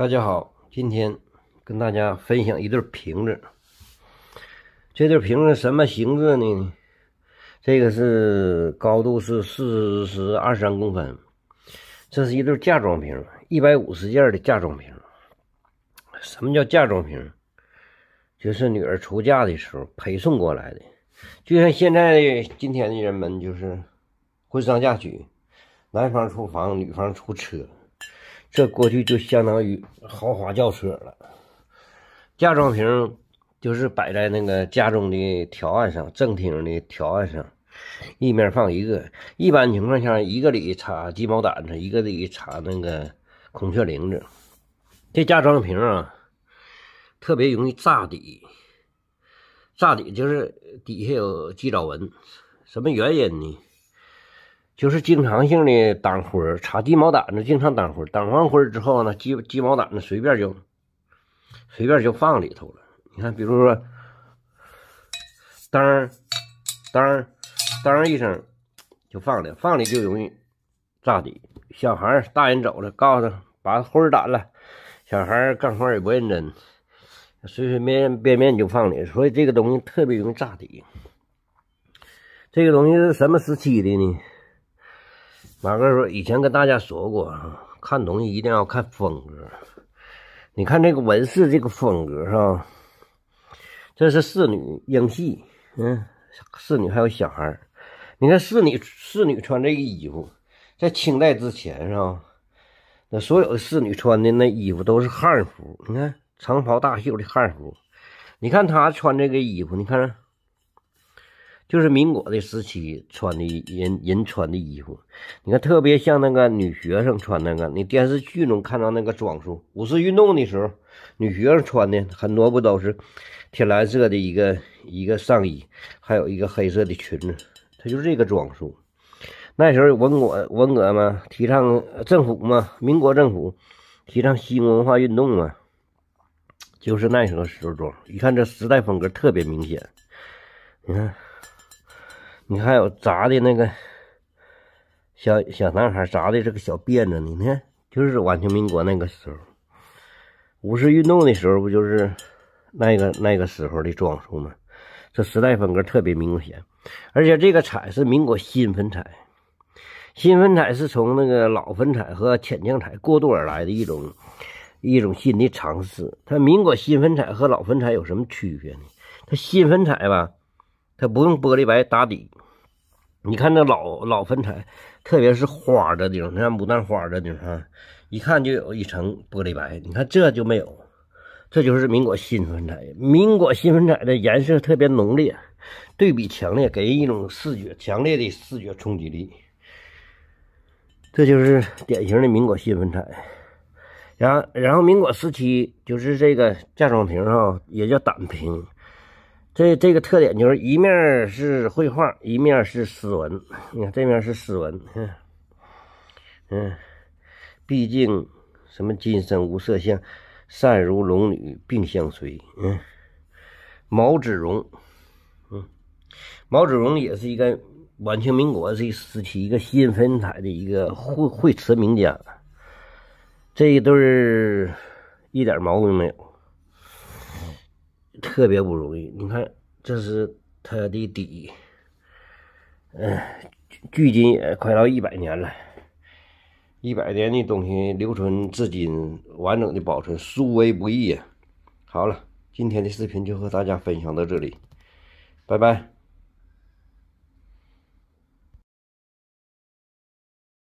大家好，今天跟大家分享一对瓶子。这对瓶子什么形制呢？这个是高度是四十二三公分，这是一对嫁妆瓶，一百五十件的嫁妆瓶。什么叫嫁妆瓶？就是女儿出嫁的时候陪送过来的。就像现在今天的人们，就是婚丧嫁娶，男方出房，女方出车。这过去就相当于豪华轿车了。嫁妆瓶就是摆在那个家中的条案上，正厅的条案上，一面放一个。一般情况下，一个里插鸡毛掸子，一个里插那个孔雀翎子。这嫁妆瓶啊，特别容易炸底，炸底就是底下有鸡爪纹，什么原因呢？就是经常性的当灰儿，插鸡毛掸子经常当灰儿，当完灰儿之后呢，鸡鸡毛掸子随便就随便就放里头了。你看，比如说，当当当一声就放里，放里就容易炸底。小孩大人走了，告诉他把灰掸了。小孩干活也不认真，随随便便便就放里，所以这个东西特别容易炸底。这个东西是什么时期的呢？马哥说：“以前跟大家说过啊，看东西一定要看风格。你看这个纹饰，这个风格是吧？这是侍女英系，嗯，侍女还有小孩儿。你看侍女侍女穿这个衣服，在清代之前是吧？那所有的侍女穿的那衣服都是汉服。你看长袍大袖的汉服，你看她穿这个衣服，你看着。”就是民国的时期穿的，人人穿的衣服，你看，特别像那个女学生穿那个，你电视剧中看到那个装束。五四运动的时候，女学生穿的很多不都是天蓝色的一个一个上衣，还有一个黑色的裙子，她就是这个装束。那时候有文革，文革嘛，提倡政府嘛，民国政府提倡新文化运动嘛，就是那时候时装。一看这时代风格特别明显，你看。你还有扎的那个小小男孩扎的这个小辫子，你看就是晚清民国那个时候，五四运动的时候不就是那个那个时候的装束吗？这时代风格特别明显，而且这个彩是民国新粉彩，新粉彩是从那个老粉彩和浅绛彩过渡而来的一种一种新的尝试。它民国新粉彩和老粉彩有什么区别呢？它新粉彩吧，它不用玻璃白打底。你看那老老粉彩，特别是花的地方，你看牡丹花的地方，一看就有一层玻璃白。你看这就没有，这就是民国新粉彩。民国新粉彩的颜色特别浓烈，对比强烈，给人一种视觉强烈的视觉冲击力。这就是典型的民国新粉彩。然后，然后民国时期就是这个嫁妆瓶哈，也叫胆瓶。这这个特点就是一面是绘画，一面是诗文。你看这面是诗文，嗯嗯，毕竟什么“今生无色相，善如龙女并相随”。嗯，毛子荣，嗯，毛子荣也是一个晚清民国这时期一个新分彩的一个会会词名家。这一对儿一点毛病没有。特别不容易，你看，这是它的底，嗯，距今也快到一百年了，一百年的东西留存至今，完整的保存，殊为不易啊！好了，今天的视频就和大家分享到这里，拜拜。